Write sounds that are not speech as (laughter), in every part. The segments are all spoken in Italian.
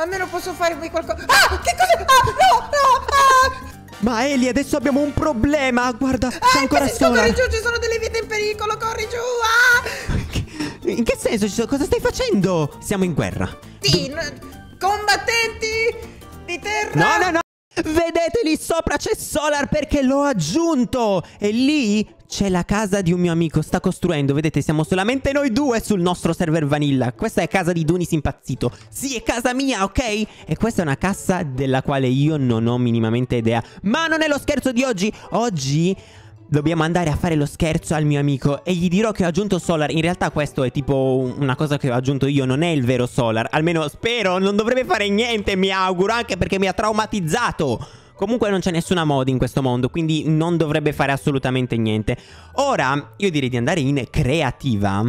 Almeno posso fare qui qualcosa Ah, che cosa? Ah, no, no, ah! Ma Eli, adesso abbiamo un problema Guarda, ah, c'è ancora sola Corri giù, ci sono delle vite in pericolo, corri giù ah! In che senso? Cosa stai facendo? Siamo in guerra Sì, Do combattenti di terra No, no, no Vedete lì sopra c'è Solar perché l'ho aggiunto! E lì c'è la casa di un mio amico, sta costruendo, vedete siamo solamente noi due sul nostro server vanilla Questa è casa di Dunis impazzito, sì è casa mia ok? E questa è una cassa della quale io non ho minimamente idea Ma non è lo scherzo di oggi, oggi Dobbiamo andare a fare lo scherzo al mio amico e gli dirò che ho aggiunto Solar. In realtà questo è tipo una cosa che ho aggiunto io, non è il vero Solar. Almeno spero, non dovrebbe fare niente, mi auguro, anche perché mi ha traumatizzato. Comunque non c'è nessuna mod in questo mondo, quindi non dovrebbe fare assolutamente niente. Ora, io direi di andare in creativa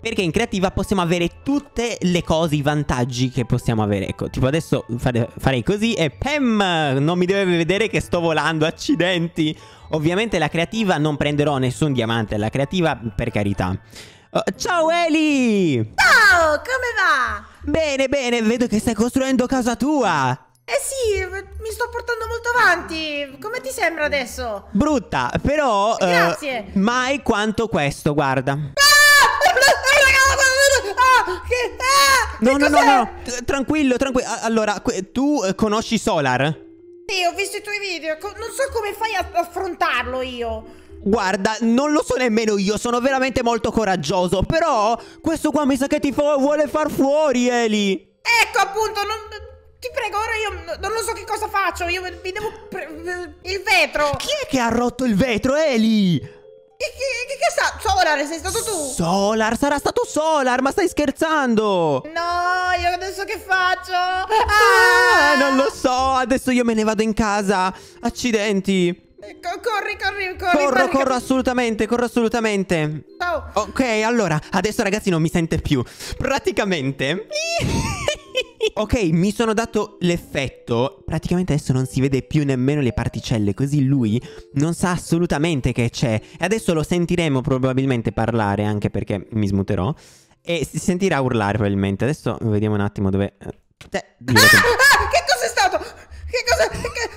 perché in creativa possiamo avere tutte le cose, i vantaggi che possiamo avere Ecco, tipo adesso fare, farei così e PEM! Non mi deve vedere che sto volando, accidenti! Ovviamente la creativa non prenderò nessun diamante, la creativa per carità Oh, ciao Eli! Ciao, come va? Bene, bene, vedo che stai costruendo casa tua. Eh sì, mi sto portando molto avanti. Come ti sembra adesso? Brutta, però... Eh, Grazie. Eh, mai quanto questo, guarda. Ah! Ah, no, no, no, no, tranquillo, tranquillo. Allora, tu eh, conosci Solar? Sì, ho visto i tuoi video. Non so come fai ad affrontarlo io. Guarda, non lo so nemmeno io, sono veramente molto coraggioso. Però questo qua mi sa che ti vuole far fuori, Eli. Ecco, appunto, non, ti prego, ora io non lo so che cosa faccio. Io mi devo. Il vetro. Chi è che ha rotto il vetro, Eli? E che, che, sta? Solar, sei stato tu? Solar, sarà stato Solar, ma stai scherzando? No, io adesso che faccio? Ah! Ah, non lo ah! so, adesso io me ne vado in casa. Accidenti. Eh, corri, corri, corri. Corro, parli, corro assolutamente, corro assolutamente. Oh. Ok, allora, adesso ragazzi non mi sente più. Praticamente ok, mi sono dato l'effetto. Praticamente adesso non si vede più nemmeno le particelle, così lui non sa assolutamente che c'è. E adesso lo sentiremo probabilmente parlare, anche perché mi smuterò. E si sentirà urlare probabilmente. Adesso vediamo un attimo dove... Eh, ah, ah, ah, che cos'è stato? Che cosa... Che...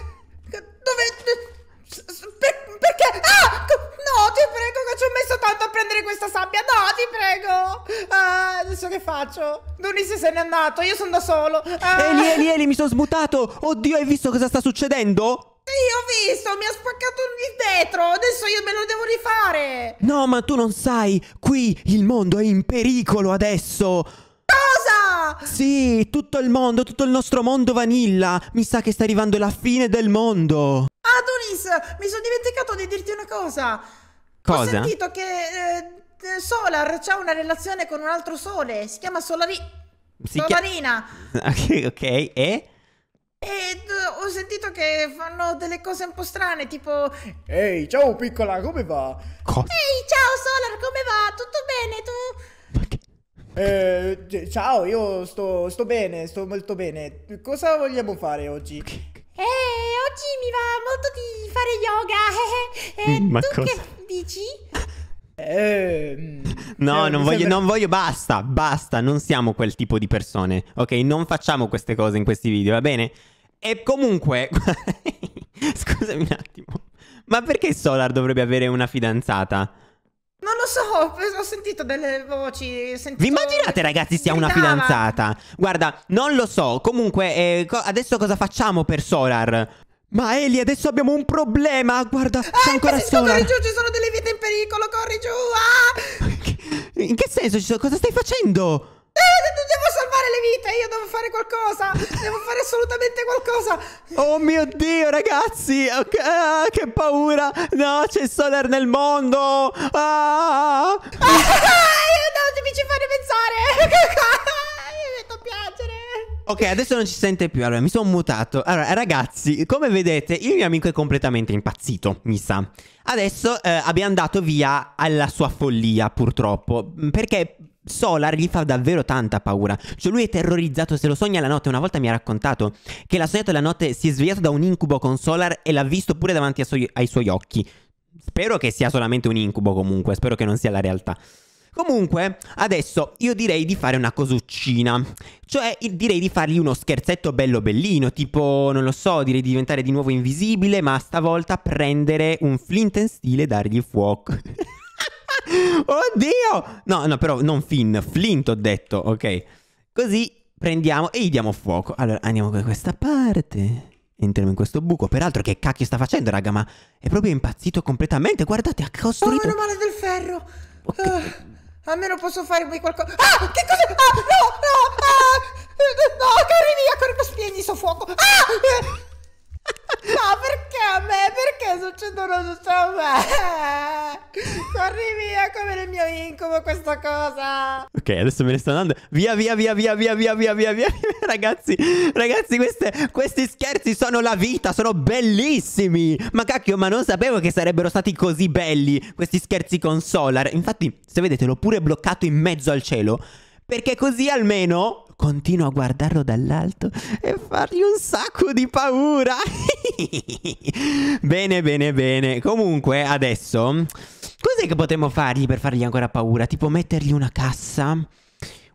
adesso che faccio? Donisse se n'è andato, io sono da solo. Ah. Eli, Eli, Eli, mi sono smutato. Oddio, hai visto cosa sta succedendo? Sì, ho visto, mi ha spaccato il vetro, adesso io me lo devo rifare. No, ma tu non sai, qui il mondo è in pericolo adesso. Cosa? Sì, tutto il mondo, tutto il nostro mondo vanilla. Mi sa che sta arrivando la fine del mondo. Ah, Donis, mi sono dimenticato di dirti una cosa. Cosa? Ho sentito che eh, Solar c'ha una relazione con un altro sole, si chiama Solari... Si Solarina. Chi... (laughs) ok, e? Eh? E ho sentito che fanno delle cose un po' strane, tipo... Ehi, ciao piccola, come va? Cosa? Ehi, ciao Solar, come va? Tutto bene, tu? Ma che... Eh, eh, ciao, io sto, sto, bene, sto molto bene. Cosa vogliamo fare oggi? Eh, oggi mi va molto di fare yoga. (laughs) Eh, Ma tu cosa? che dici? Ehm, no, eh, non, voglio, sembra... non voglio, basta, basta, non siamo quel tipo di persone, ok? Non facciamo queste cose in questi video, va bene? E comunque, (laughs) scusami un attimo, ma perché Solar dovrebbe avere una fidanzata? Non lo so, ho sentito delle voci. Sentito... Vi immaginate, ragazzi, sia una fidanzata? Guarda, non lo so. Comunque, eh, co adesso cosa facciamo per Solar? Ma Eli, adesso abbiamo un problema. Guarda, ah, eh, c'è ancora sola. Corri giù, ci sono delle vite in pericolo. Corri giù. Ah! (laughs) In che senso? Cosa stai facendo? Eh, devo salvare le vite, io devo fare qualcosa, devo fare assolutamente qualcosa. Oh mio Dio, ragazzi, ah, che paura. No, c'è il Solar nel mondo. Ah, ah, ah, (laughs) ah, mi ci fare pensare. (laughs) Ok, adesso non ci sente più. Allora, mi sono mutato. Allora, ragazzi, come vedete, il mio amico è completamente impazzito, mi sa. Adesso eh, abbiamo dato via alla sua follia, purtroppo. Mm, perché Solar gli fa davvero tanta paura. Cioè, lui è terrorizzato se lo sogna la notte. Una volta mi ha raccontato che l'ha sognato la notte, si è svegliato da un incubo con Solar e l'ha visto pure davanti ai suoi occhi. Spero che sia solamente un incubo, comunque. Spero che non sia la realtà. Comunque, adesso io direi di fare una cosuccina. Cioè, direi di fargli uno scherzetto bello bellino, tipo, non lo so, direi di diventare di nuovo invisibile, ma stavolta prendere un flint in stile e dargli fuoco. (laughs) Oddio! No, no, però non Finn, Flint ho detto, ok. Così prendiamo e gli diamo fuoco. Allora, andiamo da questa parte. Entriamo in questo buco. Peraltro, che cacchio sta facendo, raga? Ma è proprio impazzito completamente. Guardate, ha costruito... Oh, meno male del ferro! Okay. Uh. Almeno posso fare poi qualcosa. Ah! Che cosa? Ah! No! No! Ah! No, corri via, corri, spegni sto fuoco! Ah! No, (laughs) perché a me? Perché succedono tutto a me? come nel mio incubo questa cosa. Ok, adesso me ne sto andando. Via, via, via, via, via, via, via, via, via. (laughs) Ragazzi, ragazzi, queste, questi scherzi sono la vita, sono bellissimi. Ma cacchio, ma non sapevo che sarebbero stati così belli questi scherzi con Solar. Infatti, se vedete, l'ho pure bloccato in mezzo al cielo. Perché così almeno continuo a guardarlo dall'alto e fargli un sacco di paura. (laughs) bene, bene, bene. Comunque, adesso... Cos'è che potremmo fargli per fargli ancora paura? Tipo mettergli una cassa,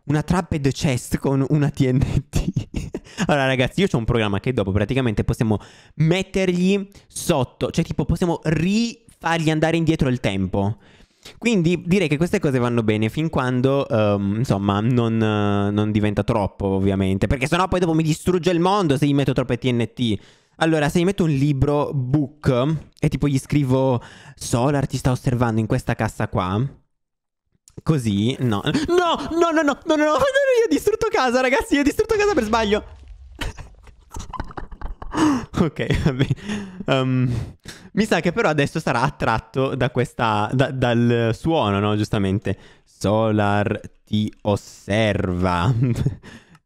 una trapped chest con una TNT. (laughs) allora ragazzi, io ho un programma che dopo praticamente possiamo mettergli sotto, cioè tipo possiamo rifargli andare indietro il tempo. Quindi direi che queste cose vanno bene fin quando, um, insomma, non, uh, non, diventa troppo, ovviamente. Perché sennò poi dopo mi distrugge il mondo se gli metto troppe TNT. Allora, se io metto un libro book e tipo gli scrivo Solar ti sta osservando in questa cassa qua. Così, no. No, no, no, no, no, no, no, (laughs) io ho distrutto casa, ragazzi, io ho distrutto casa per sbaglio. (laughs) ok, vabbè. Um, ehm, mi sa che però adesso sarà attratto da questa, da, dal suono, no? Giustamente. Solar ti osserva. (laughs)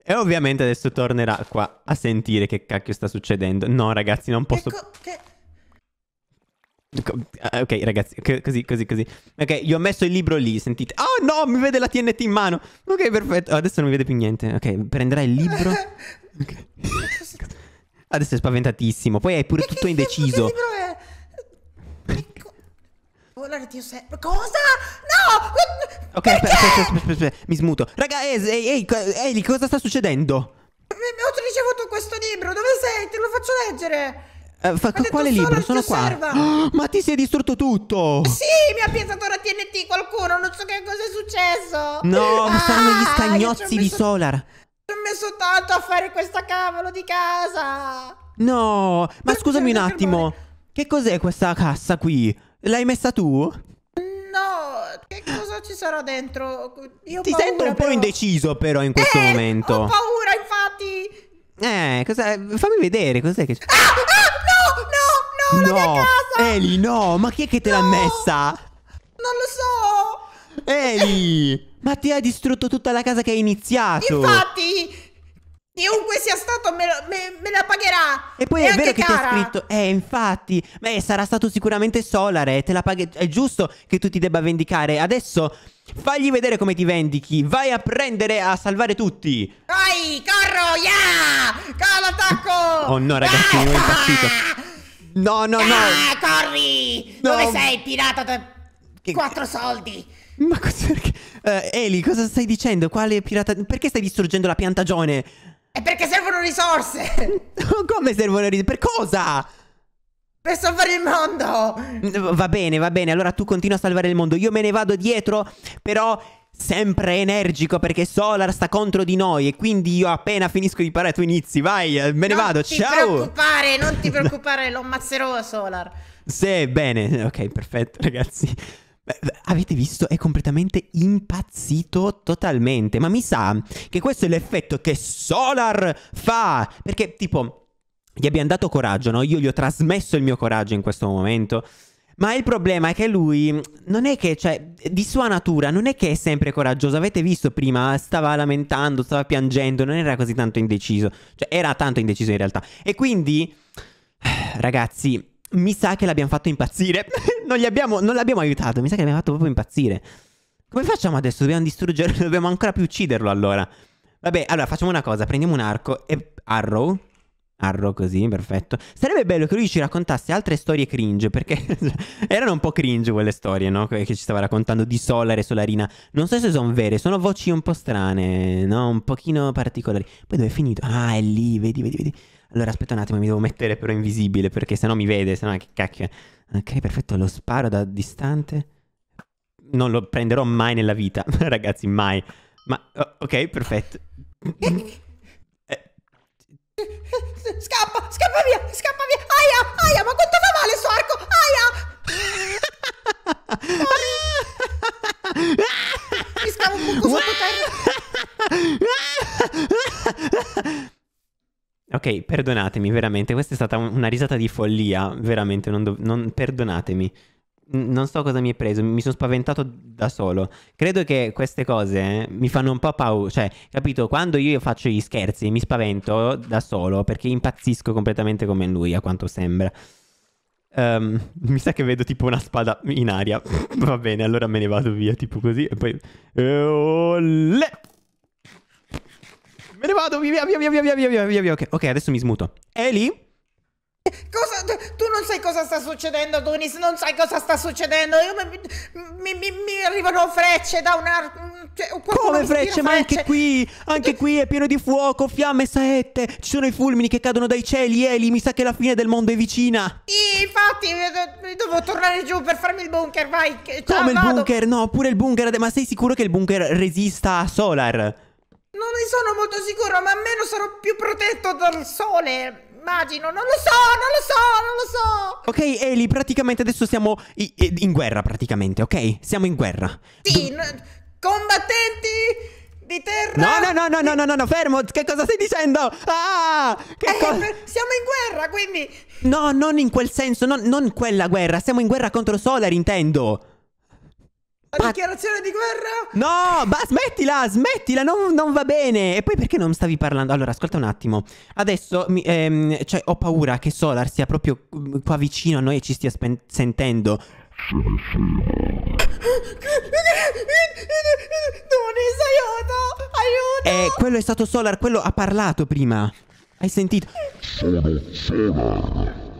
E ovviamente adesso tornerà qua a sentire che cacchio sta succedendo. No, ragazzi, non posso... Che ah, Ok, ragazzi, così, così, così. Ok, gli ho messo il libro lì, sentite. Oh no, mi vede la TNT in mano. Ok, perfetto. Oh, adesso non mi vede più niente. Ok, prenderà il libro. (laughs) Okay. (laughs) Adesso è spaventatissimo. Poi è pure tutto indeciso. Che libro è? volare, Dio sei. Cosa? No! Ok, aspetta, aspetta, mi smuto. Raga, eh, eh, ehi, ehi, cosa sta succedendo? Ho ricevuto questo libro, dove sei? Te lo faccio leggere. Uh, fa, quale libro? Sono qua. Oh, (gasps) ma ti sei distrutto tutto! Sì, mi ha piazzato la TNT qualcuno, non so che cosa è successo. No, ah, sono gli scagnozzi di messo, Solar. Ci ho messo tanto a fare questa cavolo di casa. No, ma, ma scusami un attimo. Che cos'è questa cassa qui? L'hai messa tu? No, che cosa ci sarà dentro? Io Ti paura, sento un però... po' indeciso però in questo eh, momento. Ho paura, infatti. Eh, cosa, fammi vedere cos'è che c'è. Ah, ah, no, no, no, no, la mia casa. Eli, no, ma chi è che te no, l'ha messa? Non lo so. Eli, ma ti ha distrutto tutta la casa che hai iniziato. Infatti, Chiunque sia stato me, lo, me, me la pagherà. E poi e è vero che cara. ti ho scritto, eh, infatti, beh, sarà stato sicuramente Solare, te la paghi, è giusto che tu ti debba vendicare. Adesso fagli vedere come ti vendichi, vai a prendere a salvare tutti. Vai, corro, yeah! Calo attacco! oh no, ragazzi, ah! mi ho impazzito. No, no, no. Ah, corri! No. Dove sei, pirata? Che... Quattro soldi. Ma cosa... Uh, Eli, cosa stai dicendo? Quale pirata... Perché stai distruggendo la piantagione? È perché servono risorse! (laughs) Come servono risorse? Per cosa? Per salvare il mondo! Va bene, va bene, allora tu continua a salvare il mondo. Io me ne vado dietro, però sempre energico perché Solar sta contro di noi e quindi io appena finisco di parlare tu inizi, vai, me ne non vado, ciao! Non ti preoccupare, non ti (laughs) preoccupare, lo ammazzerò Solar. Sì, bene, ok, perfetto ragazzi. Avete visto? È completamente impazzito totalmente. Ma mi sa che questo è l'effetto che Solar fa. Perché, tipo, gli abbiamo dato coraggio, no? Io gli ho trasmesso il mio coraggio in questo momento. Ma il problema è che lui non è che, cioè, di sua natura non è che è sempre coraggioso. Avete visto prima? Stava lamentando, stava piangendo, non era così tanto indeciso. Cioè, era tanto indeciso in realtà. E quindi, ragazzi, mi sa che l'abbiamo fatto impazzire. (laughs) non, gli abbiamo, non l'abbiamo aiutato, mi sa che l'abbiamo fatto proprio impazzire. Come facciamo adesso? Dobbiamo distruggerlo, (laughs) dobbiamo ancora più ucciderlo allora. Vabbè, allora facciamo una cosa, prendiamo un arco e... Arrow? Arrow così, perfetto. Sarebbe bello che lui ci raccontasse altre storie cringe, perché (laughs) erano un po' cringe quelle storie, no? Che ci stava raccontando di Solar e Solarina. Non so se sono vere, sono voci un po' strane, no? Un pochino particolari. Poi dove è finito? Ah, è lì, vedi, vedi, vedi. Allora aspetta un attimo, mi devo mettere però invisibile perché sennò mi vede, sennò che cacchio. Ok, perfetto, lo sparo da distante. Non lo prenderò mai nella vita, (laughs) ragazzi, mai. Ma ok, perfetto. Eh. Scappa, scappa via, scappa via. Aia, aia, ma quanto fa male sto arco? Aia! (laughs) mi scavo un buco sotto terra. ok, perdonatemi veramente, questa è stata una risata di follia, veramente, non, do- non perdonatemi. Non so cosa mi è preso, mi sono spaventato da solo. Credo che queste cose eh, mi fanno un po' paura. Cioè, capito? Quando io faccio gli scherzi mi spavento da solo perché impazzisco completamente come lui, a quanto sembra. Um, (laughs) mi sa che vedo tipo una spada in aria. (laughs) Va bene, allora me ne vado via, tipo così. E poi. E- Me ne vado, via, via, via, via, via, via, via, via. Ok, okay adesso mi smuto. Eli? Cosa? Tu non sai cosa sta succedendo, Donis, non sai cosa sta succedendo. Io, mi, mi, mi, arrivano frecce da una... Cioè, Come frecce? Ma anche qui, anche qui è pieno di fuoco, fiamme, saette. Ci sono i fulmini che cadono dai cieli, Eli, mi sa che la fine del mondo è vicina. Sì, infatti, eh, eh, devo tornare giù per farmi il bunker, vai. Ciao, Come il vado. bunker? No, pure il bunker, ma sei sicuro che il bunker resista a Solar? Non ne sono molto sicuro, ma almeno sarò più protetto dal sole. Immagino, non lo so, non lo so, non lo so. Ok, Eli, praticamente adesso siamo in guerra, praticamente, ok? Siamo in guerra. Sì, Do combattenti di terra. No, no, no, no, no, no, no, fermo. Che cosa stai dicendo? Ah, che eh, cosa? Siamo in guerra, quindi. No, non in quel senso, non, non quella guerra. Siamo in guerra contro Solar, intendo. La dichiarazione di guerra? No, ma smettila, smettila, non, non, va bene. E poi perché non stavi parlando? Allora, ascolta un attimo. Adesso mi, ehm, cioè, ho paura che Solar sia proprio mm, qua vicino a noi e ci stia sentendo. Donis, aiuto! Aiuto! Eh, quello è stato Solar, quello ha parlato prima. Hai sentito? Sono Solar.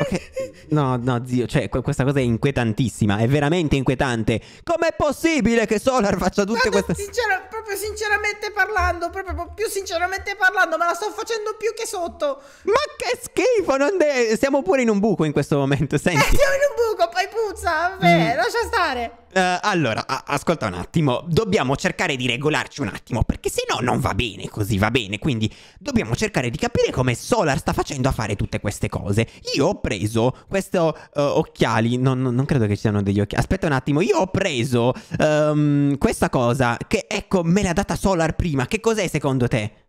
Okay. No, no, zio, cioè, questa cosa è inquietantissima, è veramente inquietante. Com'è possibile che Solar faccia tutte no, queste... Sincero, proprio sinceramente parlando, proprio più sinceramente parlando, me la sto facendo più che sotto. Ma che schifo, non de- siamo pure in un buco in questo momento, eh, senti. Eh, siamo in un buco, poi puzza, vabbè, mm. lascia stare. Uh, allora, ascolta un attimo, dobbiamo cercare di regolarci un attimo, perché se no non va bene così, va bene, quindi dobbiamo cercare di capire come Solar sta facendo a fare tutte queste cose. Io ho preso questi uh, eh, occhiali, non, non, credo che ci siano degli occhiali, aspetta un attimo, io ho preso um, questa cosa che è come Me l'ha data Solar prima. Che cos'è secondo te?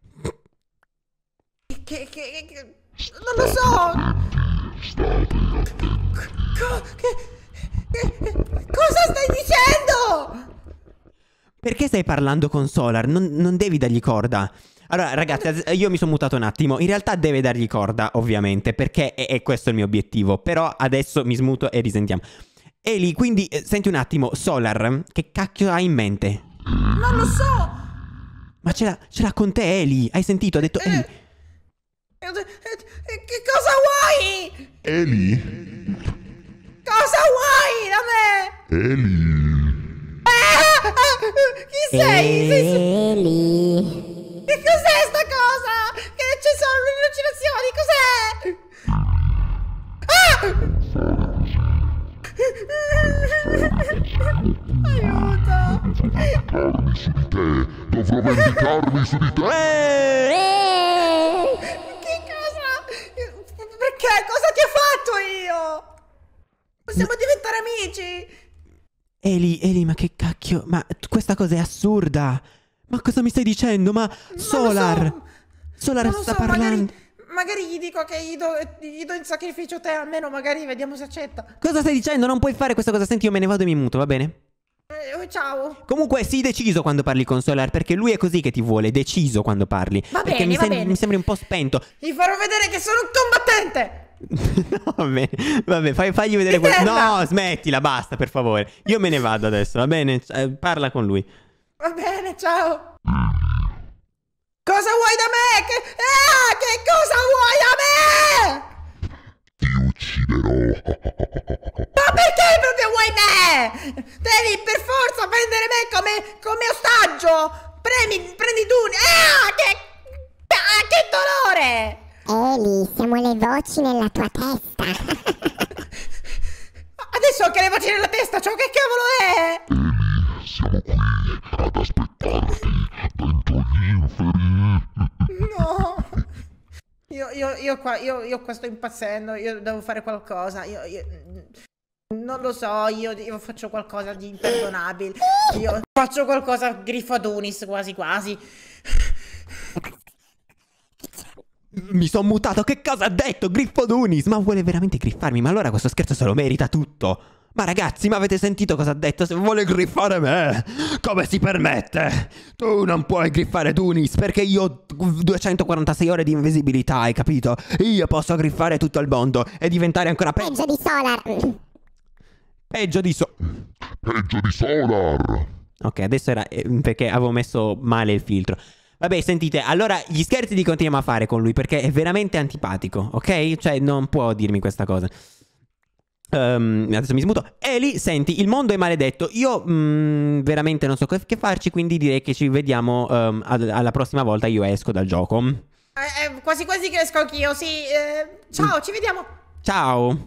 Che, che, che... Non lo so. co che, che, cosa stai dicendo? Perché stai parlando con Solar? Non, non devi dargli corda. Allora, ragazzi, eh, io mi sono mutato un attimo. In realtà deve dargli corda, ovviamente, perché è, è questo il mio obiettivo. Però adesso mi smuto e risentiamo. Eli, quindi, eh, senti un attimo, Solar, che cacchio hai in mente? Non lo so! Ma ce l'ha, ce l'ha con te Eli, hai sentito? Ha detto eh, Eli. Eh, eh, eh che cosa vuoi? Eli? Cosa vuoi da me? Eli. Ah, chi sei? Eli. Che cos'è sta cosa? Che ci sono le allucinazioni? Cosa? su di te! Dovrò vendicarmi su di te! Che cosa? Perché? Cosa ti ho fatto io? Possiamo ma... diventare amici? Eli, Eli, ma che cacchio? Ma questa cosa è assurda! Ma cosa mi stai dicendo? Ma Solar! So. Solar non sta so, parlando... Magari magari gli dico che gli do, gli do, in sacrificio te, almeno magari vediamo se accetta. Cosa stai dicendo? Non puoi fare questa cosa. Senti, io me ne vado e mi muto, va bene? Eh, oh, ciao. Comunque sii deciso quando parli con Solar perché lui è così che ti vuole, deciso quando parli. Va perché bene, mi, va bene. mi sembri un po' spento. Gli farò vedere che sono un combattente. (laughs) no, vabbè, vabbè fai, fagli vedere quello. No, smettila, basta, per favore. Io me ne vado adesso, va bene? Eh, parla con lui. Va bene, ciao. Cosa vuoi da me? Che, ah, che cosa vuoi da me? Ti ucciderò. (laughs) Devi per forza prendere me come, come ostaggio! Premi, prendi tu! Ah, che, ah, che dolore! Eli, siamo le voci nella tua testa. (laughs) Adesso ho che le voci nella testa, ciò che cavolo è? Eli, siamo qui ad aspettarti dentro gli inferi. No. Io, io, io, qua, io, qua, sto impazzendo, io devo fare qualcosa. Io, Io, non lo so, io, io, faccio qualcosa di imperdonabile. Eh. Io faccio qualcosa grifo Adonis quasi quasi. Mi sono mutato, che cosa ha detto Griffo Dunis? Ma vuole veramente griffarmi? Ma allora questo scherzo se lo merita tutto. Ma ragazzi, ma avete sentito cosa ha detto? Se vuole griffare me, come si permette? Tu non puoi griffare Dunis perché io ho 246 ore di invisibilità, hai capito? Io posso griffare tutto il mondo e diventare ancora peggio di Solar. Peggio di so... Peggio di Sonar! Ok, adesso era eh, perché avevo messo male il filtro. Vabbè, sentite, allora gli scherzi li continuiamo a fare con lui perché è veramente antipatico, ok? Cioè, non può dirmi questa cosa. Um, adesso mi smuto. Eli, senti, il mondo è maledetto. Io mm, veramente non so che farci, quindi direi che ci vediamo um, alla prossima volta. Io esco dal gioco. Eh, eh, quasi quasi che esco anch'io, sì. Eh, ciao, mm. ci vediamo. Ciao.